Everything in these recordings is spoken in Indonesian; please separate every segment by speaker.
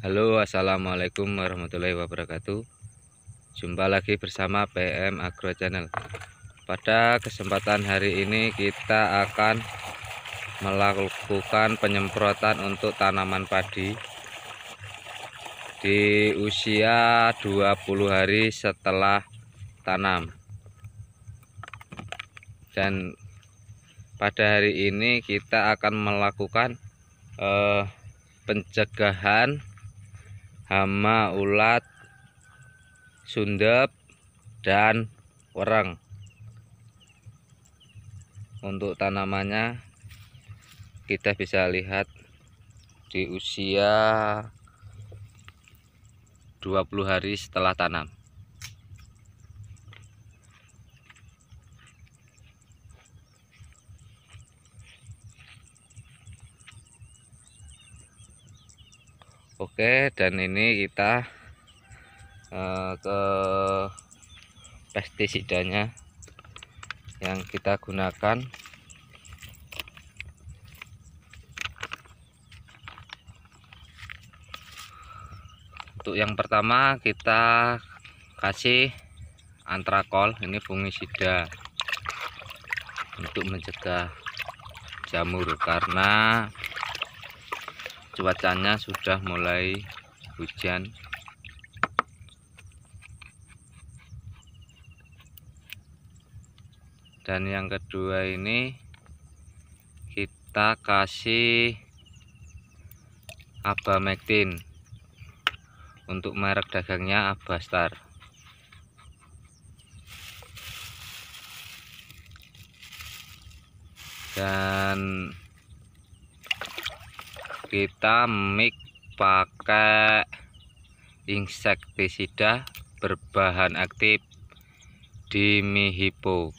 Speaker 1: Halo assalamualaikum warahmatullahi wabarakatuh Jumpa lagi bersama PM Agro Channel Pada kesempatan hari ini kita akan melakukan penyemprotan untuk tanaman padi Di usia 20 hari setelah tanam Dan pada hari ini kita akan melakukan eh, pencegahan hama ulat sundep dan wereng untuk tanamannya kita bisa lihat di usia 20 hari setelah tanam Oke dan ini kita uh, ke pestisidanya yang kita gunakan untuk yang pertama kita kasih antrakol ini fungisida untuk mencegah jamur karena cuacanya sudah mulai hujan dan yang kedua ini kita kasih abamectin untuk merek dagangnya abastar dan kita mix pakai insektisida berbahan aktif dimihipo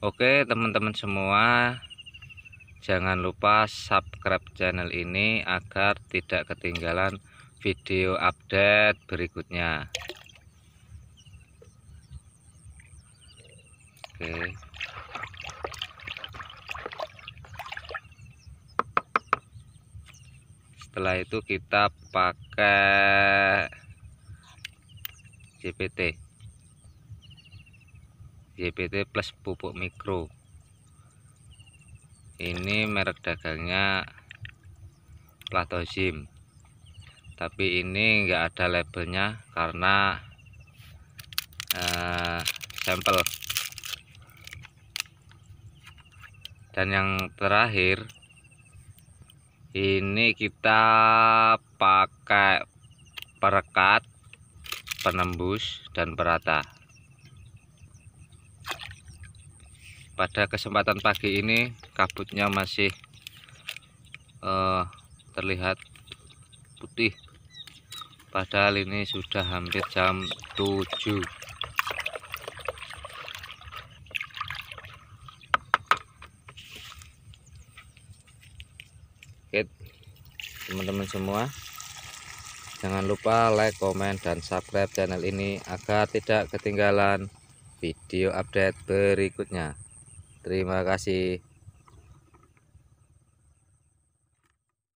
Speaker 1: Oke teman-teman semua Jangan lupa subscribe channel ini agar tidak ketinggalan video update berikutnya oke setelah itu kita pakai JPT JPT plus pupuk mikro ini merek dagangnya Platosim tapi ini enggak ada labelnya karena eh, sampel dan yang terakhir ini kita pakai perekat penembus dan perata pada kesempatan pagi ini kabutnya masih eh, terlihat putih padahal ini sudah hampir jam 7 oke teman-teman semua jangan lupa like, komen, dan subscribe channel ini agar tidak ketinggalan video update berikutnya. Terima kasih.